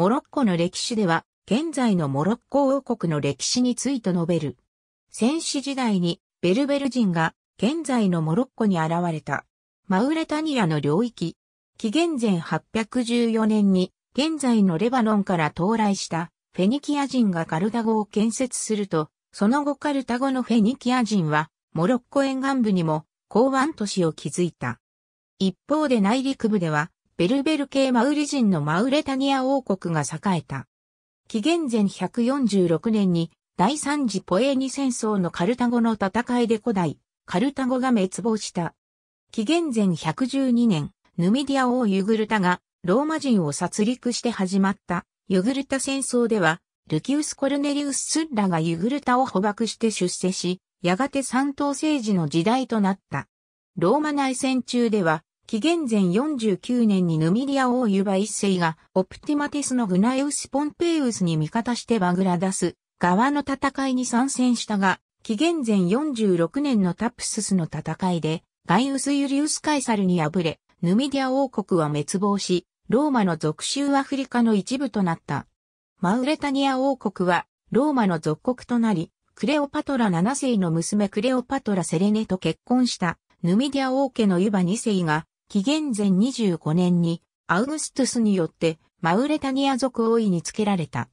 モロッコの歴史では、現在のモロッコ王国の歴史について述べる。戦死時代にベルベル人が現在のモロッコに現れた。マウレタニアの領域。紀元前814年に現在のレバノンから到来したフェニキア人がカルタゴを建設すると、その後カルタゴのフェニキア人はモロッコ沿岸部にも港湾都市を築いた。一方で内陸部ではベルベル系マウリ人のマウレタニア王国が栄えた。紀元前146年に第三次ポエーニ戦争のカルタゴの戦いで古代、カルタゴが滅亡した。紀元前112年、ヌミディア王ユグルタがローマ人を殺戮して始まったユグルタ戦争では、ルキウス・コルネリウス・スッラがユグルタを捕獲して出世し、やがて三党政治の時代となった。ローマ内戦中では、紀元前49年にヌミディア王ユバ一世が、オプティマティスのグナイウス・ポンペイウスに味方してバグラダス、側の戦いに参戦したが、紀元前46年のタプススの戦いで、ガイウス・ユリウス・カイサルに敗れ、ヌミディア王国は滅亡し、ローマの属州アフリカの一部となった。マウレタニア王国は、ローマの属国となり、クレオパトラ7世の娘クレオパトラセレネと結婚した、ヌミディア王家のユバ2世が、紀元前25年にアウグストゥスによってマウレタニア族王位につけられた。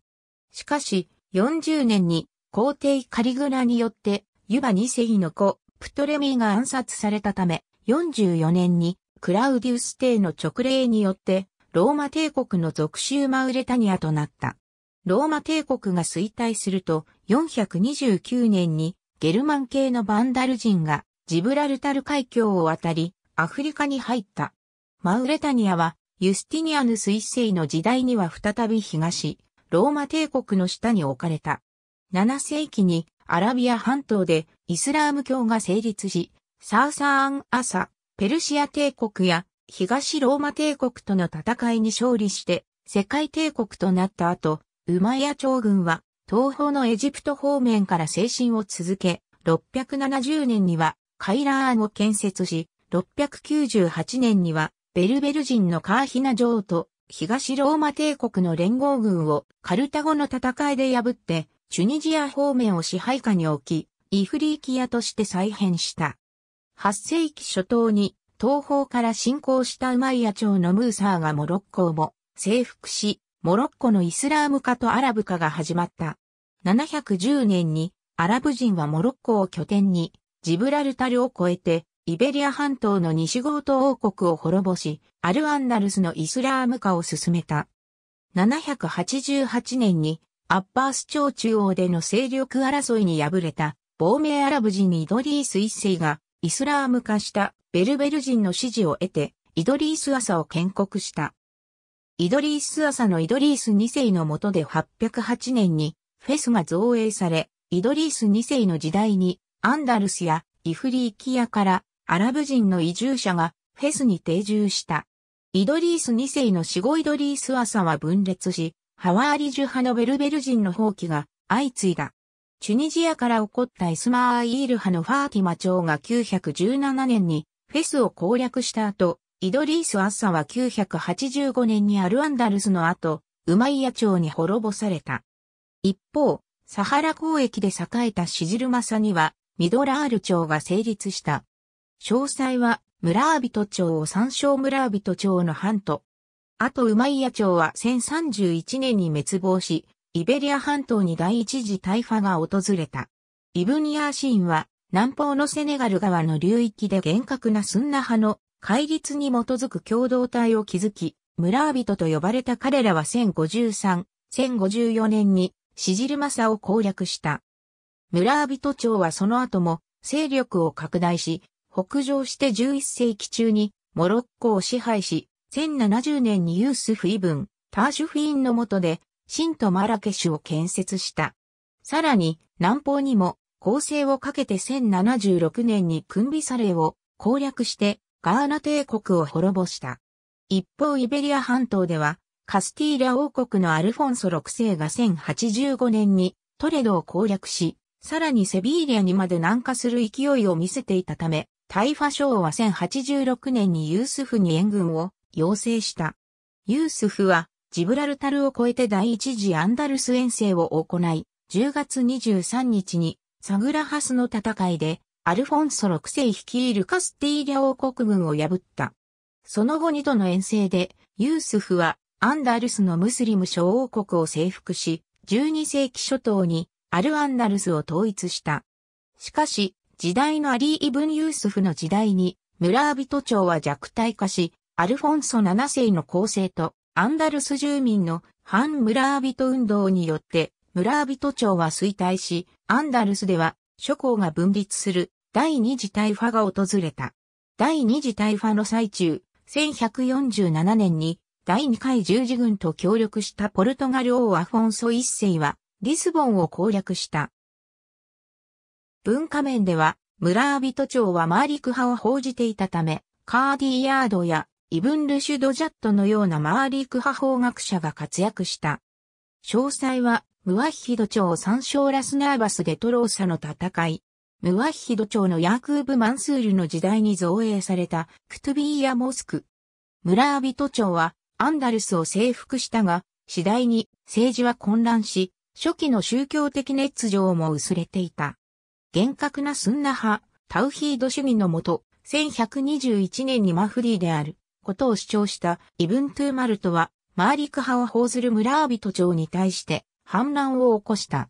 しかし、40年に皇帝カリグラによってユバ二世の子、プトレミーが暗殺されたため、44年にクラウディウス帝の直令によってローマ帝国の属州マウレタニアとなった。ローマ帝国が衰退すると、429年にゲルマン系のバンダル人がジブラルタル海峡を渡り、アフリカに入った。マウレタニアは、ユスティニアヌス一世の時代には再び東、ローマ帝国の下に置かれた。7世紀にアラビア半島でイスラーム教が成立し、サーサーン・アサ、ペルシア帝国や東ローマ帝国との戦いに勝利して世界帝国となった後、ウマイヤ朝軍は東方のエジプト方面から精神を続け、670年にはカイラーンを建設し、698年には、ベルベル人のカーヒナ城と東ローマ帝国の連合軍をカルタゴの戦いで破って、チュニジア方面を支配下に置き、イフリーキアとして再編した。8世紀初頭に東方から侵攻したウマイヤ朝のムーサーがモロッコをも征服し、モロッコのイスラーム化とアラブ化が始まった。710年にアラブ人はモロッコを拠点にジブラルタルを越えてイベリア半島の西ゴート王国を滅ぼし、アルアンダルスのイスラーム化を進めた。788年にアッパース朝中央での勢力争いに敗れた亡命アラブ人イドリース一世がイスラーム化したベルベル人の支持を得てイドリース朝を建国した。イドリース朝のイドリース二世の下で808年にフェスが造営され、イドリース二世の時代にアンダルスやイフリーキアからアラブ人の移住者がフェスに定住した。イドリース2世の死後イドリース朝は分裂し、ハワーリジュ派のベルベル人の放棄が相次いだ。チュニジアから起こったイスマーイール派のファーティマ朝が917年にフェスを攻略した後、イドリース・アサは985年にアルアンダルスの後、ウマイヤ朝に滅ぼされた。一方、サハラ交易で栄えたシジルマサには、ミドラール朝が成立した。詳細は、村人町を参照村人町の半島。あとウマイヤ町は1031年に滅亡し、イベリア半島に第一次大破が訪れた。イブニアーシーンは、南方のセネガル川の流域で厳格なスンナ派の戒律に基づく共同体を築き、村人と呼ばれた彼らは1053、1054年にシジルマサを攻略した。村人町はその後も勢力を拡大し、北上して11世紀中にモロッコを支配し、1070年にユースフイブン、ターシュフィーンの下で、シンとマラケシュを建設した。さらに、南方にも、攻勢をかけて1076年にクンビサレを攻略して、ガーナ帝国を滅ぼした。一方イベリア半島では、カスティーラ王国のアルフォンソ6世が1085年にトレドを攻略し、さらにセビーリアにまで南下する勢いを見せていたため、タイファ省は1086年にユースフに援軍を要請した。ユースフはジブラルタルを越えて第一次アンダルス遠征を行い、10月23日にサグラハスの戦いでアルフォンソ6世率いるカスティーリャ王国軍を破った。その後2度の遠征でユースフはアンダルスのムスリム諸王国を征服し、12世紀初頭にアルアンダルスを統一した。しかし、時代のアリー・イブン・ユースフの時代に、村人町は弱体化し、アルフォンソ7世の構成と、アンダルス住民の反村人運動によって、村人町は衰退し、アンダルスでは諸侯が分立する第二次大ファが訪れた。第二次大ファの最中、1147年に第二回十字軍と協力したポルトガル王アフォンソ一世はリスボンを攻略した。文化面では、村人町はマーリク派を報じていたため、カーディヤードやイブン・ルシュド・ジャットのようなマーリク派法学者が活躍した。詳細は、ムワヒド町参照ラスナーバスでトローサの戦い。ムワヒド町のヤークーブ・マンスールの時代に造営されたクトゥビーヤ・モスク。村人町はアンダルスを征服したが、次第に政治は混乱し、初期の宗教的熱情も薄れていた。厳格なスンナ派、タウヒード主義のもと、1121年にマフディであることを主張したイブントゥーマルトは、マーリク派を報ずる村アビトに対して反乱を起こした。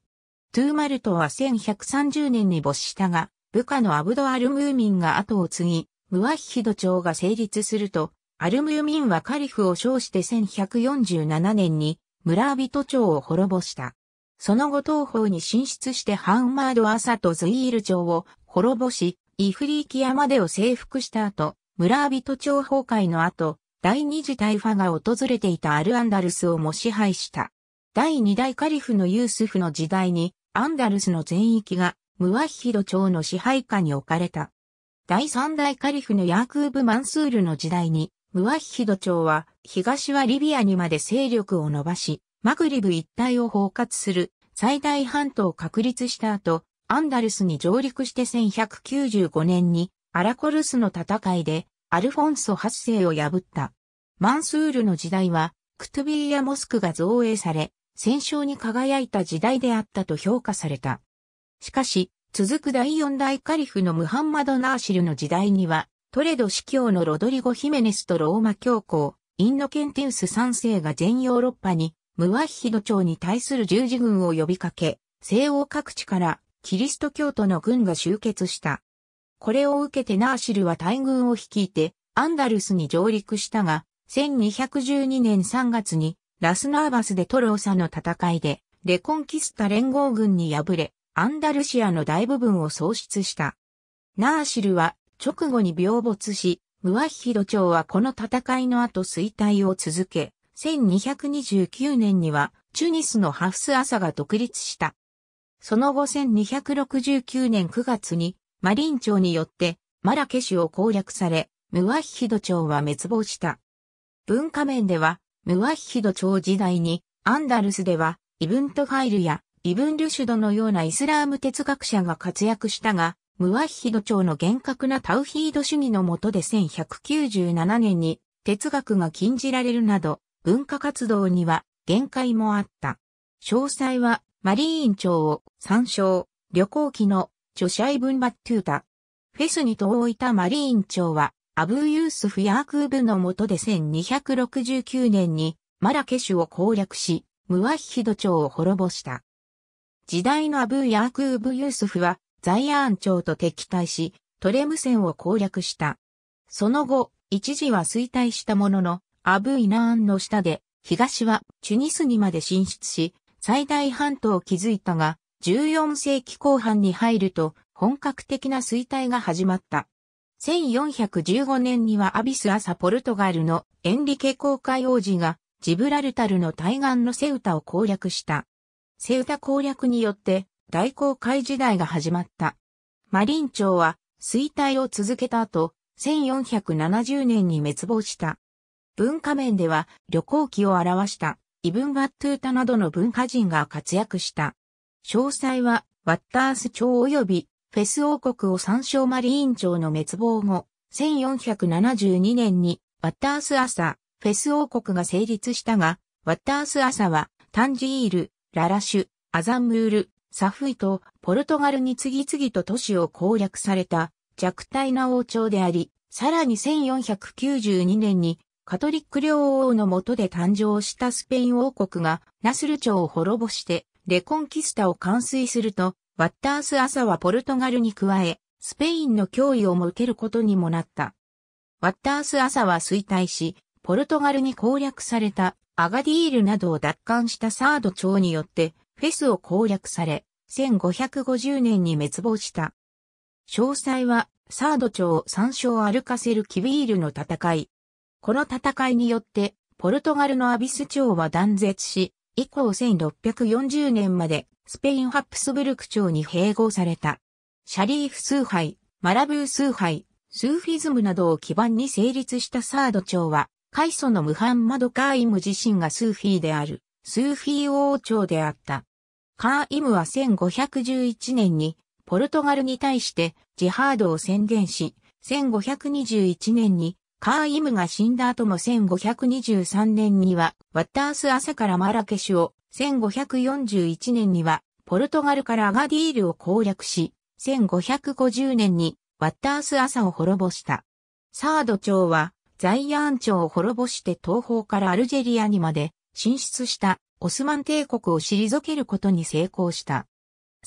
トゥーマルトは1130年に没したが、部下のアブド・アルムーミンが後を継ぎ、ムワヒヒド町が成立すると、アルムーミンはカリフを称して1147年に村人町を滅ぼした。その後東方に進出してハンマード・アサとズイール朝を滅ぼし、イフリーキアまでを征服した後、村人朝崩壊の後、第二次大ファが訪れていたアルアンダルスをも支配した。第二代カリフのユースフの時代に、アンダルスの全域がムワヒド朝の支配下に置かれた。第三代カリフのヤークーブ・マンスールの時代に、ムワヒド朝は東はリビアにまで勢力を伸ばし、マグリブ一帯を包括する最大半島を確立した後、アンダルスに上陸して1195年にアラコルスの戦いでアルフォンソ8世を破った。マンスールの時代はクトゥビーア・モスクが造営され、戦勝に輝いた時代であったと評価された。しかし、続く第四代カリフのムハンマド・ナーシルの時代には、トレド司教のロドリゴ・ヒメネスとローマ教皇、インノケンテウス3世が全ヨーロッパにムワヒド朝に対する十字軍を呼びかけ、西欧各地からキリスト教徒の軍が集結した。これを受けてナーシルは大軍を率いてアンダルスに上陸したが、1212年3月にラスナーバスでトローサの戦いでレコンキスタ連合軍に敗れ、アンダルシアの大部分を喪失した。ナーシルは直後に病没し、ムワヒド朝はこの戦いの後衰退を続け、1229年にはチュニスのハフス朝が独立した。その後1269年9月にマリン朝によってマラケシュを攻略され、ムワヒド朝は滅亡した。文化面では、ムワヒド朝時代に、アンダルスでは、イブントファイルやイブン・ルシュドのようなイスラーム哲学者が活躍したが、ムワヒド朝の厳格なタウヒード主義の下で1197年に哲学が禁じられるなど、文化活動には限界もあった。詳細はマリーン長を参照、旅行記の著者イブンバットゥータ。フェスに遠いたマリーン長は、アブーユースフ・ヤークーブの下で1269年にマラケシュを攻略し、ムワヒヒド朝を滅ぼした。時代のアブー・ヤークーブ・ユースフは、ザイアーン朝と敵対し、トレム戦を攻略した。その後、一時は衰退したものの、アブ・イナーンの下で、東はチュニスにまで進出し、最大半島を築いたが、14世紀後半に入ると、本格的な衰退が始まった。1415年にはアビスアサ・ポルトガルのエンリケ公会王子がジブラルタルの対岸のセウタを攻略した。セウタ攻略によって大航海時代が始まった。マリン朝は衰退を続けた後、1470年に滅亡した。文化面では旅行記を表したイブン・バットゥータなどの文化人が活躍した。詳細はワッタース朝及びフェス王国を参照マリーン朝の滅亡後、1472年にワッタース朝、フェス王国が成立したが、ワッタース朝はタンジール、ララシュ、アザンムール、サフイとポルトガルに次々と都市を攻略された弱体な王朝であり、さらに1492年にカトリック領王の下で誕生したスペイン王国がナスル朝を滅ぼしてレコンキスタを完遂すると、ワッタース朝はポルトガルに加え、スペインの脅威をも受けることにもなった。ワッタース朝は衰退し、ポルトガルに攻略されたアガディールなどを奪還したサード朝によってフェスを攻略され、1550年に滅亡した。詳細はサード朝を参照を歩かせるキビールの戦い、この戦いによって、ポルトガルのアビス朝は断絶し、以降1640年までスペインハプスブルク朝に併合された。シャリーフ崇拝、マラブー崇拝、スーフィズムなどを基盤に成立したサード朝は、イ祖のムハンマド・カーイム自身がスーフィーである、スーフィー王朝であった。カーイムは1511年に、ポルトガルに対してジハードを宣言し、1521年にカーイムが死んだ後も1523年には、ワッタース朝からマラケシュを、1541年には、ポルトガルからアガディールを攻略し、1550年に、ワッタース朝を滅ぼした。サード朝は、ザイアン朝を滅ぼして東方からアルジェリアにまで進出したオスマン帝国を退けることに成功した。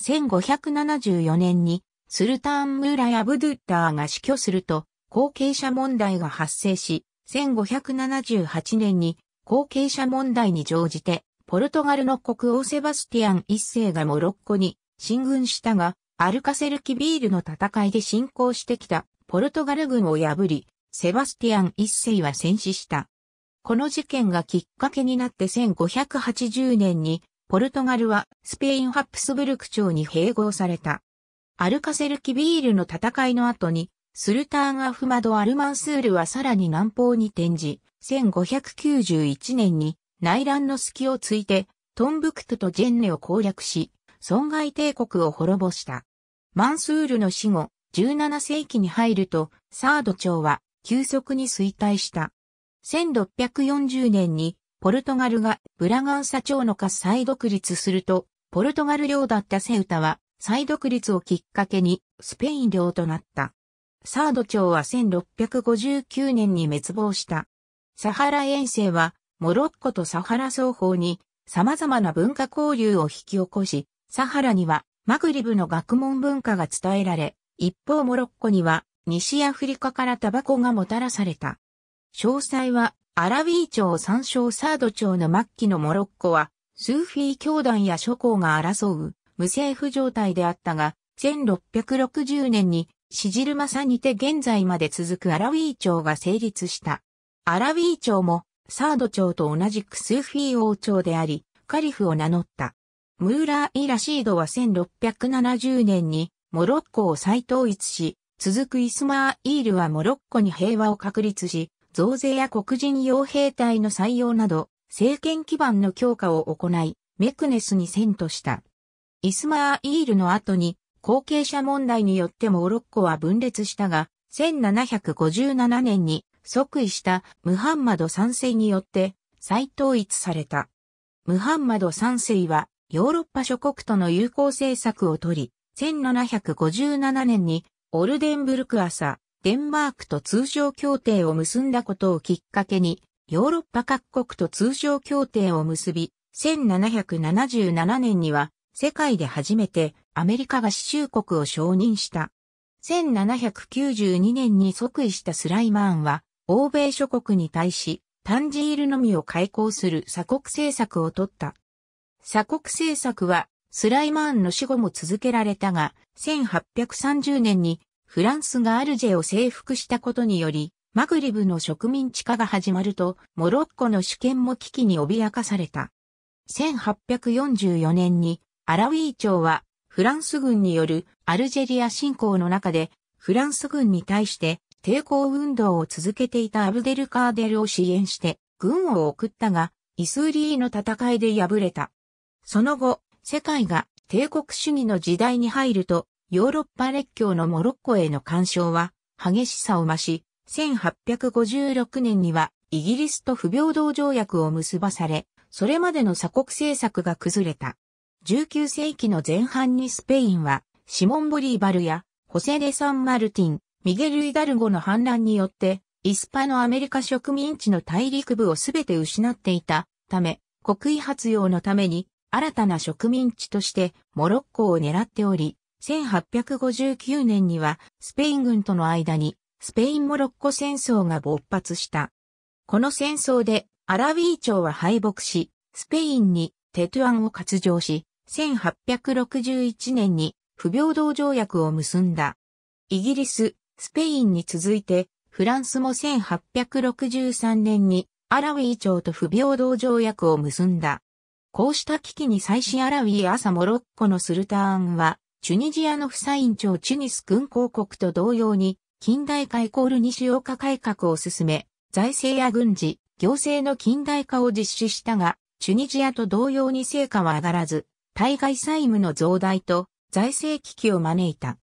1574年に、スルタン・ムーラ・ヤブドゥッターが死去すると、後継者問題が発生し、1578年に後継者問題に乗じて、ポルトガルの国王セバスティアン一世がモロッコに進軍したが、アルカセルキビールの戦いで侵攻してきたポルトガル軍を破り、セバスティアン一世は戦死した。この事件がきっかけになって1580年に、ポルトガルはスペインハプスブルク朝に併合された。アルカセルキビールの戦いの後に、スルターン・アフマド・アルマンスールはさらに南方に転じ、1591年に内乱の隙をついて、トンブクトとジェンネを攻略し、損害帝国を滅ぼした。マンスールの死後、17世紀に入ると、サード朝は急速に衰退した。1640年に、ポルトガルがブラガンサ朝の喝再独立すると、ポルトガル領だったセウタは、再独立をきっかけにスペイン領となった。サード朝は1659年に滅亡した。サハラ遠征は、モロッコとサハラ双方に様々な文化交流を引き起こし、サハラにはマグリブの学問文化が伝えられ、一方モロッコには西アフリカからタバコがもたらされた。詳細はアラウィー朝参照サード朝の末期のモロッコは、スーフィー教団や諸侯が争う無政府状態であったが、1660年にシジルマサにて現在まで続くアラウィー朝が成立した。アラウィー朝も、サード朝と同じくスーフィー王朝であり、カリフを名乗った。ムーラー・イ・ラシードは1670年にモロッコを再統一し、続くイスマー・イールはモロッコに平和を確立し、増税や黒人傭兵隊の採用など、政権基盤の強化を行い、メクネスに遷都した。イスマー・イールの後に、後継者問題によってモロッコは分裂したが、1757年に即位したムハンマド3世によって再統一された。ムハンマド3世はヨーロッパ諸国との友好政策をとり、1757年にオルデンブルク朝、デンマークと通商協定を結んだことをきっかけに、ヨーロッパ各国と通商協定を結び、1777年には世界で初めてアメリカ合衆国を承認した。1792年に即位したスライマーンは、欧米諸国に対し、タンジールのみを開港する鎖国政策を取った。鎖国政策は、スライマーンの死後も続けられたが、1830年にフランスがアルジェを征服したことにより、マグリブの植民地化が始まると、モロッコの主権も危機に脅かされた。1844年に、アラウィー朝はフランス軍によるアルジェリア侵攻の中で、フランス軍に対して抵抗運動を続けていたアブデルカーデルを支援して、軍を送ったが、イスーリーの戦いで敗れた。その後、世界が帝国主義の時代に入ると、ヨーロッパ列強のモロッコへの干渉は激しさを増し、1856年にはイギリスと不平等条約を結ばされ、それまでの鎖国政策が崩れた。19世紀の前半にスペインは、シモン・ボリーバルや、ホセ・デ・サン・マルティン、ミゲル・イダルゴの反乱によって、イスパのアメリカ植民地の大陸部をすべて失っていたため、国威発揚のために、新たな植民地として、モロッコを狙っており、1859年には、スペイン軍との間に、スペイン・モロッコ戦争が勃発した。この戦争で、アラウィー朝は敗北し、スペインにテトゥアンを割譲し、1861年に不平等条約を結んだ。イギリス、スペインに続いて、フランスも1863年にアラウィー朝と不平等条約を結んだ。こうした危機に最新アラウィー朝モロッコのスルターンは、チュニジアのフサイン朝チュニス軍公国と同様に、近代化イコール西洋化改革を進め、財政や軍事、行政の近代化を実施したが、チュニジアと同様に成果は上がらず、対外債務の増大と財政危機を招いた。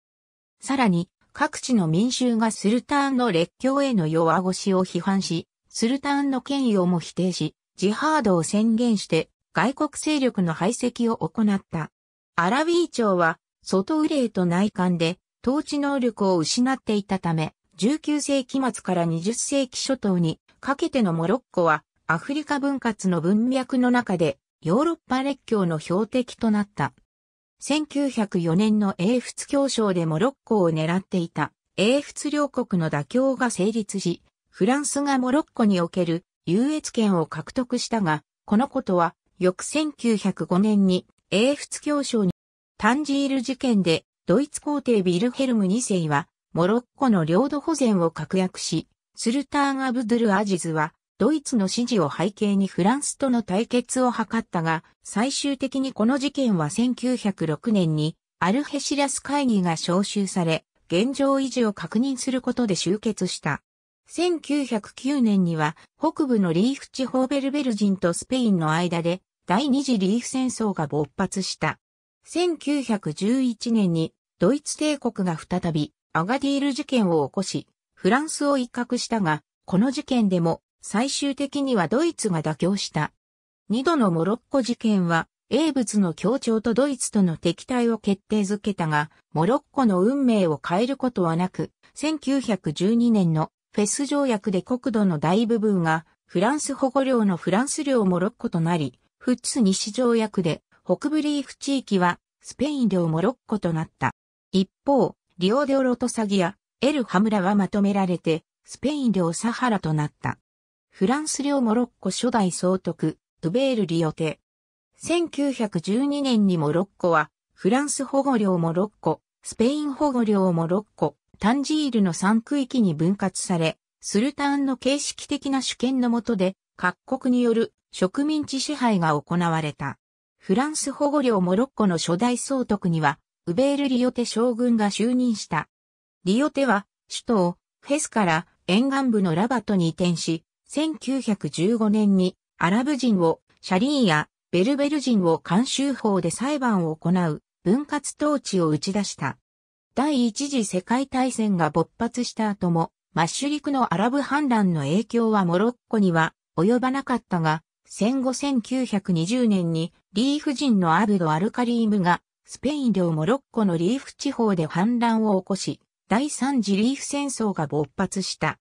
さらに、各地の民衆がスルターンの列強への弱腰を批判し、スルターンの権威をも否定し、ジハードを宣言して外国勢力の排斥を行った。アラビー朝は外憂令と内観で統治能力を失っていたため、19世紀末から20世紀初頭にかけてのモロッコはアフリカ分割の文脈の中でヨーロッパ列強の標的となった。1904年の英仏協商でモロッコを狙っていた英仏両国の妥協が成立し、フランスがモロッコにおける優越権を獲得したが、このことは翌1905年に英仏協商にタンジール事件でドイツ皇帝ビルヘルム2世はモロッコの領土保全を確約し、スルターン・アブドゥル・アジズはドイツの支持を背景にフランスとの対決を図ったが、最終的にこの事件は1906年にアルヘシラス会議が招集され、現状維持を確認することで終結した。1909年には北部のリーフ地方ベルベル人とスペインの間で第二次リーフ戦争が勃発した。1911年にドイツ帝国が再びアガディール事件を起こし、フランスを威嚇したが、この事件でも最終的にはドイツが妥協した。二度のモロッコ事件は、英仏の協調とドイツとの敵対を決定づけたが、モロッコの運命を変えることはなく、1912年のフェス条約で国土の大部分がフランス保護領のフランス領モロッコとなり、フッツ西条約で北部リーフ地域はスペイン領モロッコとなった。一方、リオデオロトサギやエルハムラはまとめられてスペイン領サハラとなった。フランス領モロッコ初代総督、ウベール・リオテ。1912年にモロッコは、フランス保護領モロッコ、スペイン保護領モロッコ、タンジールの3区域に分割され、スルタンの形式的な主権の下で、各国による植民地支配が行われた。フランス保護領モロッコの初代総督には、ウベール・リオテ将軍が就任した。リオテは、首都をフェスから沿岸部のラバトに移転し、1915年にアラブ人をシャリーやベルベル人を監修法で裁判を行う分割統治を打ち出した。第一次世界大戦が勃発した後も、マッシュリクのアラブ反乱の影響はモロッコには及ばなかったが、戦後1920年にリーフ人のアブド・アルカリームがスペイン領モロッコのリーフ地方で反乱を起こし、第三次リーフ戦争が勃発した。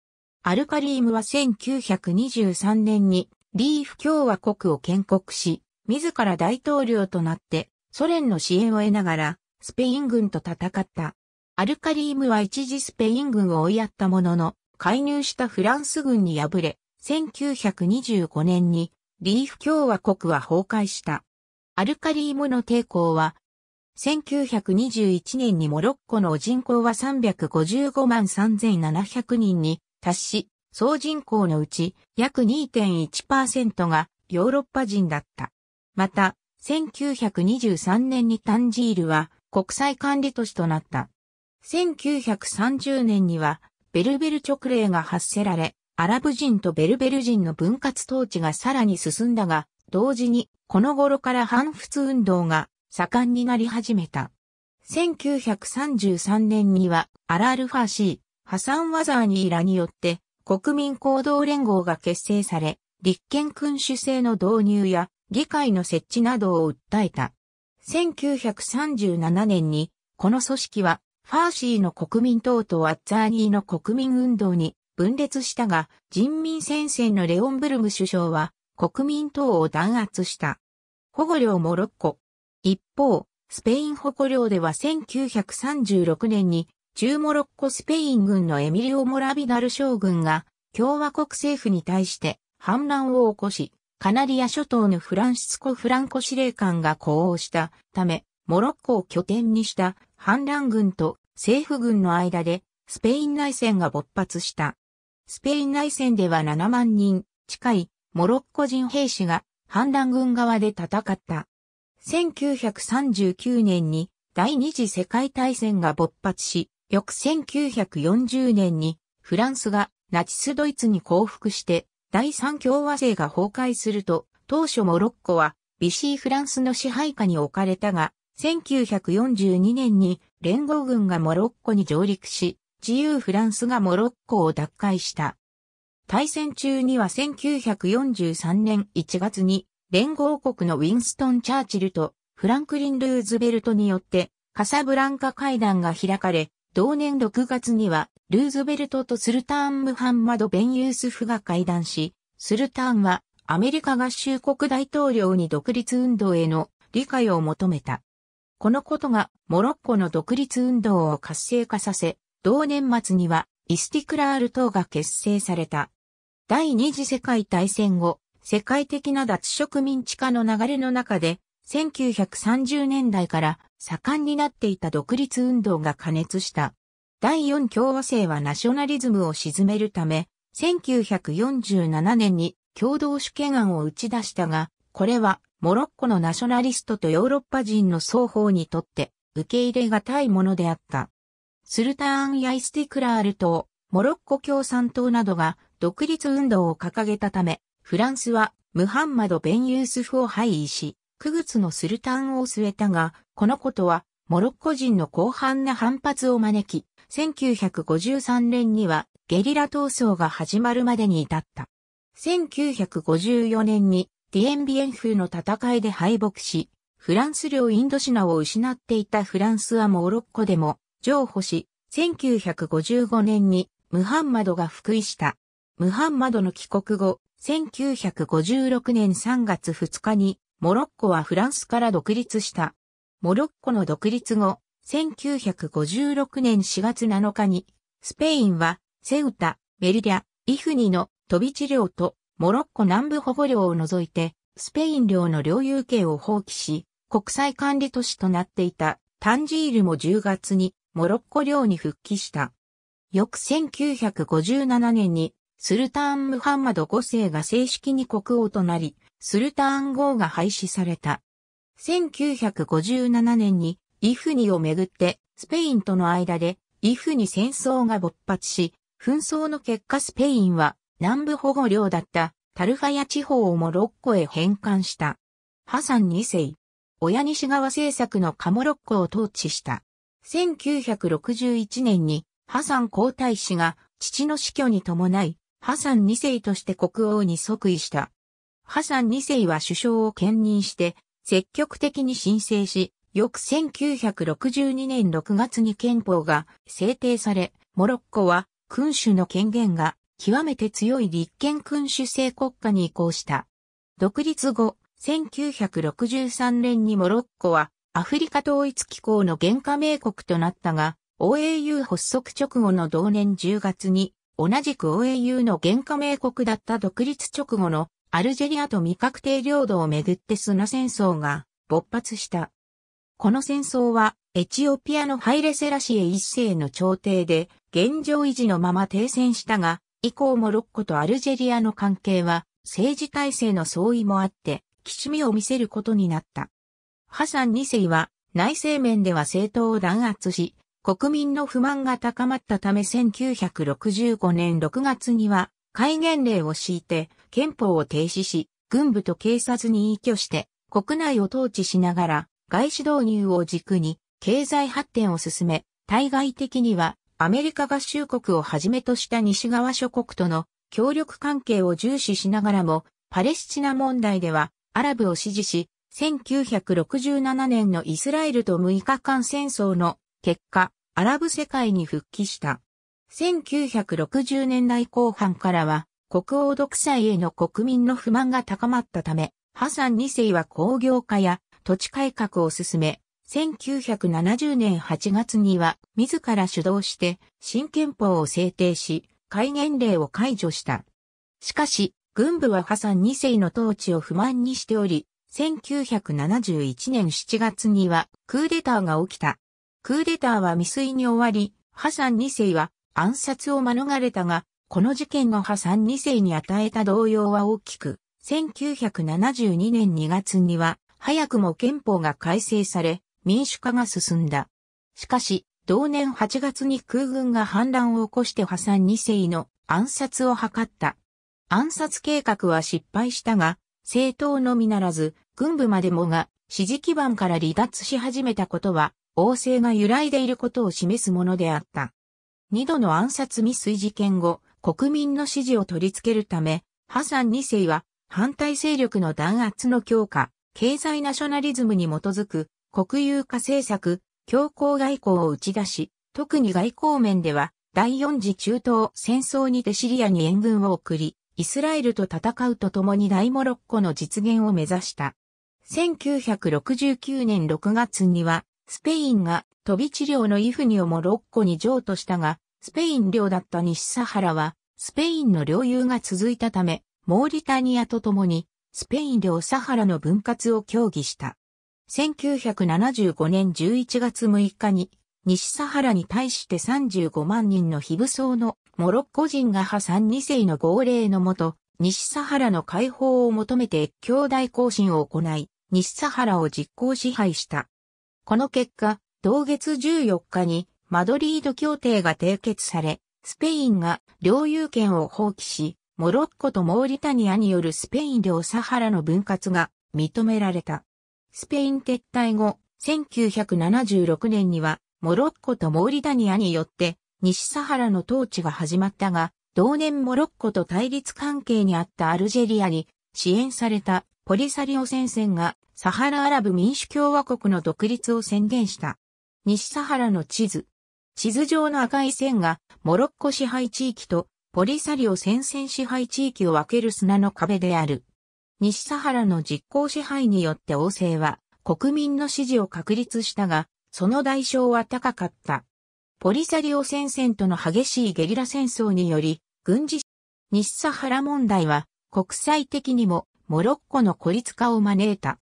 アルカリームは1923年にリーフ共和国を建国し、自ら大統領となってソ連の支援を得ながらスペイン軍と戦った。アルカリームは一時スペイン軍を追いやったものの、介入したフランス軍に敗れ、1925年にリーフ共和国は崩壊した。アルカリームの抵抗は、1921年にモロッコの人口は355万3700人に達し、総人口のうち約2.1%がヨーロッパ人だった。また、1923年にタンジールは国際管理都市となった。1930年にはベルベル直令が発せられ、アラブ人とベルベル人の分割統治がさらに進んだが、同時にこの頃から反仏運動が盛んになり始めた。1933年にはアラルファシー、ハサン・ワザーニーらによって国民行動連合が結成され、立憲君主制の導入や議会の設置などを訴えた。1937年に、この組織は、ファーシーの国民党とアッザーニーの国民運動に分裂したが、人民戦線のレオンブルム首相は、国民党を弾圧した。保護領モロッコ。一方、スペイン保護領では1936年に中モロッコスペイン軍のエミリオ・モラビダル将軍が共和国政府に対して反乱を起こし、カナリア諸島のフランシスコ・フランコ司令官が呼応したため、モロッコを拠点にした反乱軍と政府軍の間でスペイン内戦が勃発した。スペイン内戦では7万人近いモロッコ人兵士が反乱軍側で戦った。1939年に第二次世界大戦が勃発し、翌1940年にフランスがナチスドイツに降伏して第三共和制が崩壊すると当初モロッコはビシーフランスの支配下に置かれたが1942年に連合軍がモロッコに上陸し自由フランスがモロッコを奪回した。対戦中には1943年1月に連合国のウィンストン・チャーチルとフランクリン・ルーズベルトによってカサブランカ会談が開かれ、同年6月には、ルーズベルトとスルターン・ムハンマド・ベン・ユースフが会談し、スルターンはアメリカ合衆国大統領に独立運動への理解を求めた。このことがモロッコの独立運動を活性化させ、同年末にはイスティクラール党が結成された。第二次世界大戦後、世界的な脱植民地化の流れの中で、1930年代から盛んになっていた独立運動が加熱した。第四共和制はナショナリズムを鎮めるため、1947年に共同主権案を打ち出したが、これはモロッコのナショナリストとヨーロッパ人の双方にとって受け入れがたいものであった。スルターン・ヤイスティクラール党、モロッコ共産党などが独立運動を掲げたため、フランスはムハンマド・ベン・ユースフを廃位し、九月のスルタンを据えたが、このことは、モロッコ人の広範な反発を招き、1953年にはゲリラ闘争が始まるまでに至った。1954年にディエンビエン風の戦いで敗北し、フランス領インドシナを失っていたフランスはモロッコでも譲歩し、1955年にムハンマドが復位した。ムハンマドの帰国後、1956年3月2日にモロッコはフランスから独立した。モロッコの独立後、1956年4月7日に、スペインは、セウタ、メリリャ、イフニの飛び地領と、モロッコ南部保護領を除いて、スペイン領の領有権を放棄し、国際管理都市となっていたタンジールも10月にモロッコ領に復帰した。翌1957年にスルターン・ムハンマド5世が正式に国王となり、スルターン号が廃止された。1957年にイフニをめぐってスペインとの間でイフニ戦争が勃発し、紛争の結果スペインは南部保護領だったタルファヤ地方をモロッコへ返還した。ハサン2世。親西側政策のカモロッコを統治した。1961年にハサン皇太子が父の死去に伴い、ハサン2世として国王に即位した。ハサン2世は首相を兼任して、積極的に申請し、翌1962年6月に憲法が制定され、モロッコは君主の権限が極めて強い立憲君主制国家に移行した。独立後、1963年にモロッコはアフリカ統一機構の原加盟国となったが、OAU 発足直後の同年10月に、同じく OAU の原加盟国だった独立直後のアルジェリアと未確定領土をめぐって砂戦争が勃発した。この戦争はエチオピアのハイレセラシエ一世の朝廷で現状維持のまま停戦したが、以降モロッコとアルジェリアの関係は政治体制の相違もあって、きしみを見せることになった。ハサン二世は内政面では政党を弾圧し、国民の不満が高まったため1965年6月には戒厳令を敷いて憲法を停止し、軍部と警察に依拠して国内を統治しながら外資導入を軸に経済発展を進め、対外的にはアメリカ合衆国をはじめとした西側諸国との協力関係を重視しながらも、パレスチナ問題ではアラブを支持し、1967年のイスラエルと6日間戦争の結果、アラブ世界に復帰した。1960年代後半からは国王独裁への国民の不満が高まったため、ハサン2世は工業化や土地改革を進め、1970年8月には自ら主導して新憲法を制定し、戒厳令を解除した。しかし、軍部はハサン2世の統治を不満にしており、1971年7月にはクーデターが起きた。クーデターは未遂に終わり、ハサン2世は暗殺を免れたが、この事件が破産2世に与えた動揺は大きく、1972年2月には、早くも憲法が改正され、民主化が進んだ。しかし、同年8月に空軍が反乱を起こして破産2世の暗殺を図った。暗殺計画は失敗したが、政党のみならず、軍部までもが支持基盤から離脱し始めたことは、王政が揺らいでいることを示すものであった。二度の暗殺未遂事件後、国民の支持を取り付けるため、ハサン2世は反対勢力の弾圧の強化、経済ナショナリズムに基づく国有化政策、強硬外交を打ち出し、特に外交面では第四次中東戦争にてシリアに援軍を送り、イスラエルと戦うとともに大モロッコの実現を目指した。1969年6月には、スペインが飛び治療のイフニをモロッコに譲渡したが、スペイン領だった西サハラは、スペインの領有が続いたため、モーリタニアと共に、スペイン領サハラの分割を協議した。1975年11月6日に、西サハラに対して35万人の非武装のモロッコ人が破産2世の号令のもと、西サハラの解放を求めて越境大行進を行い、西サハラを実行支配した。この結果、同月14日にマドリード協定が締結され、スペインが領有権を放棄し、モロッコとモーリタニアによるスペイン領サハラの分割が認められた。スペイン撤退後、1976年には、モロッコとモーリタニアによって、西サハラの統治が始まったが、同年モロッコと対立関係にあったアルジェリアに支援されたポリサリオ戦線がサハラアラブ民主共和国の独立を宣言した。西サハラの地図、地図上の赤い線がモロッコ支配地域とポリサリオ戦線支配地域を分ける砂の壁である。西サハラの実効支配によって王政は国民の支持を確立したが、その代償は高かった。ポリサリオ戦線との激しいゲリラ戦争により、軍事、西サハラ問題は国際的にもモロッコの孤立化を招いた。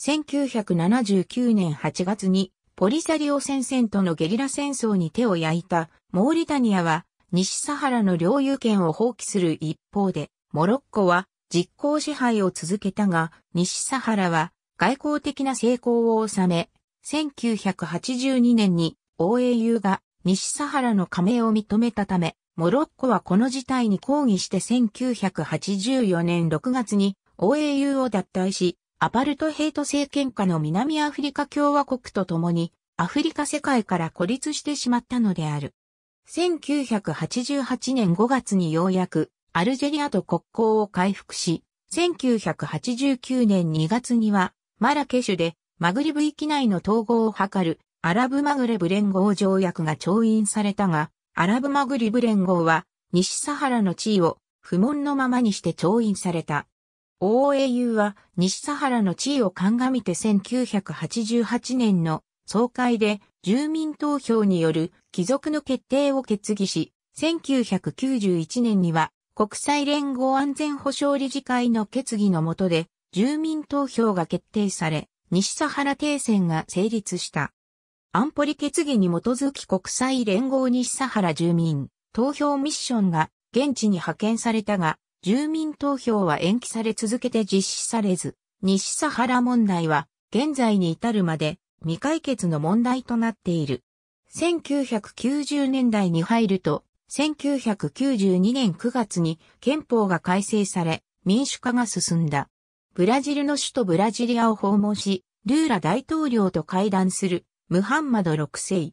1979年8月にポリサリオ戦線とのゲリラ戦争に手を焼いたモーリタニアは西サハラの領有権を放棄する一方で、モロッコは実効支配を続けたが、西サハラは外交的な成功を収め、1982年に OAU が西サハラの加盟を認めたため、モロッコはこの事態に抗議して1984年6月に OAU を脱退し、アパルトヘイト政権下の南アフリカ共和国と共に、アフリカ世界から孤立してしまったのである。1988年5月にようやく、アルジェリアと国交を回復し、1989年2月には、マラケシュで、マグリブ域内の統合を図る、アラブマグレブ連合条約が調印されたが、アラブマグリブ連合は、西サハラの地位を、不問のままにして調印された。OAU は西サハラの地位を鑑みて1988年の総会で住民投票による帰属の決定を決議し、1991年には国際連合安全保障理事会の決議の下で住民投票が決定され、西サハラ停戦が成立した。安保理決議に基づき国際連合西サハラ住民投票ミッションが現地に派遣されたが、住民投票は延期され続けて実施されず、西サハラ問題は現在に至るまで未解決の問題となっている。1990年代に入ると、1992年9月に憲法が改正され、民主化が進んだ。ブラジルの首都ブラジリアを訪問し、ルーラ大統領と会談するムハンマド6世。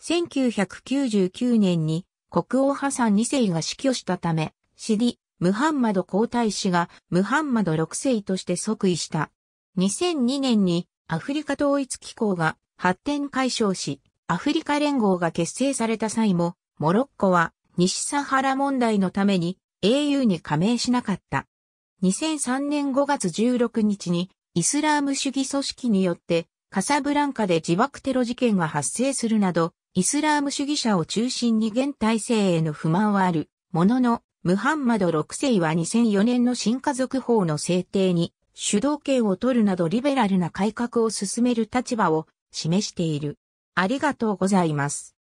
1999年に国王ハサン2世が死去したため、シディ、ムハンマド皇太子がムハンマド6世として即位した。2002年にアフリカ統一機構が発展解消し、アフリカ連合が結成された際も、モロッコは西サハラ問題のために au に加盟しなかった。2003年5月16日にイスラーム主義組織によってカサブランカで自爆テロ事件が発生するなど、イスラーム主義者を中心に現体制への不満はあるものの、ムハンマド6世は2004年の新家族法の制定に主導権を取るなどリベラルな改革を進める立場を示している。ありがとうございます。